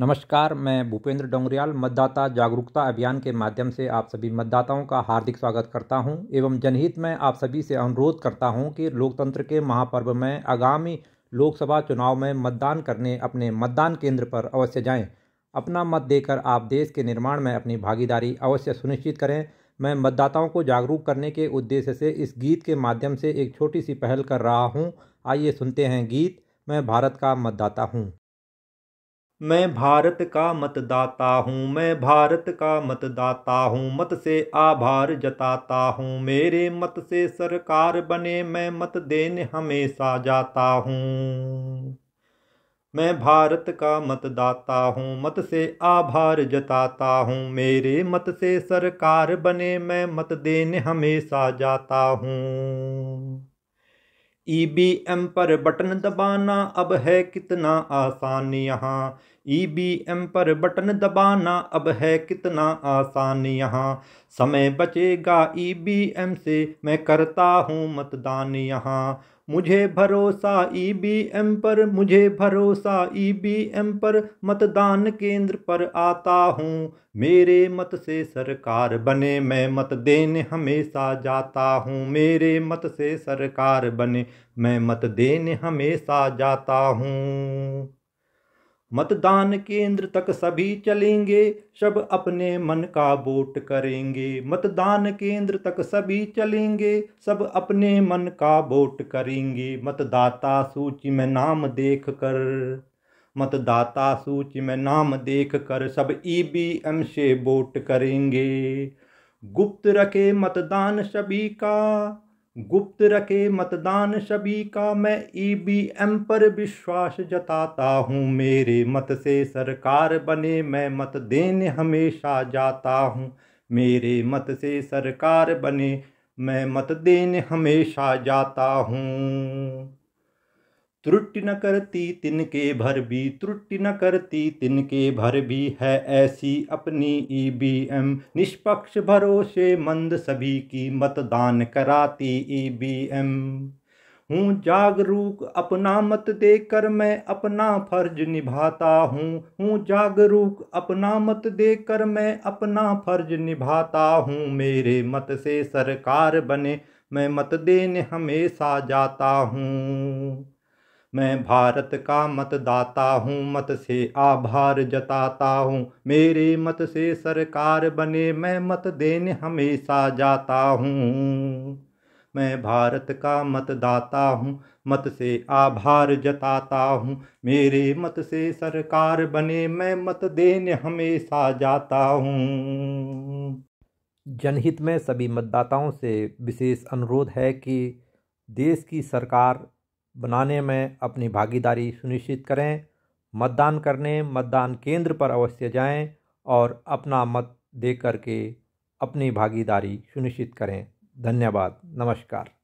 नमस्कार मैं भूपेंद्र डोंगरियाल मतदाता जागरूकता अभियान के माध्यम से आप सभी मतदाताओं का हार्दिक स्वागत करता हूं एवं जनहित में आप सभी से अनुरोध करता हूं कि लोकतंत्र के महापर्व में आगामी लोकसभा चुनाव में मतदान करने अपने मतदान केंद्र पर अवश्य जाएं अपना मत देकर आप देश के निर्माण में अपनी भागीदारी अवश्य सुनिश्चित करें मैं मतदाताओं को जागरूक करने के उद्देश्य से इस गीत के माध्यम से एक छोटी सी पहल कर रहा हूँ आइए सुनते हैं गीत मैं भारत का मतदाता हूँ मैं भारत का मतदाता हूँ मैं भारत का मतदाता हूँ मत से आभार जताता हूँ मेरे मत से सरकार बने मैं मत देने हमेशा जाता हूँ मैं भारत का मतदाता हूँ मत से आभार जताता हूँ मेरे मत से सरकार बने मैं मत देने हमेशा जाता हूँ ईबीएम पर बटन दबाना अब है कितना आसान यहाँ ईबीएम पर बटन दबाना अब है कितना आसान यहाँ समय बचेगा ईबीएम से मैं करता हूँ मतदान यहाँ मुझे भरोसा ईबीएम e पर मुझे भरोसा ईबीएम e पर मतदान केंद्र पर आता हूँ मेरे मत से सरकार बने मैं मत देने हमेशा जाता हूँ मेरे मत से सरकार बने मैं मत देने हमेशा जाता हूँ मतदान केंद्र तक सभी चलेंगे सब अपने मन का वोट करेंगे मतदान केंद्र तक सभी चलेंगे सब अपने मन का वोट करेंगे मतदाता सूची में नाम देख कर मतदाता सूची में नाम देख कर सब एम से वोट करेंगे गुप्त रखे मतदान सभी का गुप्त रखे मतदान सभी का मैं ईवीएम e पर विश्वास जताता हूँ मेरे मत से सरकार बने मैं मत देने हमेशा जाता हूँ मेरे मत से सरकार बने मैं मत देने हमेशा जाता हूँ त्रुटि न करती तिनके भर भी त्रुटि न करती तिनके भर भी है ऐसी अपनी ई बी एम निष्पक्ष भरोसे मंद सभी की मतदान कराती ई बी एम हूँ जागरूक अपना मत देकर मैं अपना फर्ज निभाता हूँ हूँ जागरूक अपना मत देकर मैं अपना फर्ज निभाता हूँ मेरे मत से सरकार बने मैं मत देने हमेशा जाता हूँ मैं भारत का मतदाता हूँ मत से आभार जताता हूँ मेरे मत से सरकार बने मैं मत देने हमेशा जाता हूँ मैं भारत का मतदाता हूँ मत से आभार जताता हूँ मेरे मत से सरकार बने मैं मत देने हमेशा जाता हूँ जनहित में सभी मतदाताओं से विशेष अनुरोध है कि देश की सरकार बनाने में अपनी भागीदारी सुनिश्चित करें मतदान करने मतदान केंद्र पर अवश्य जाएं और अपना मत दे करके अपनी भागीदारी सुनिश्चित करें धन्यवाद नमस्कार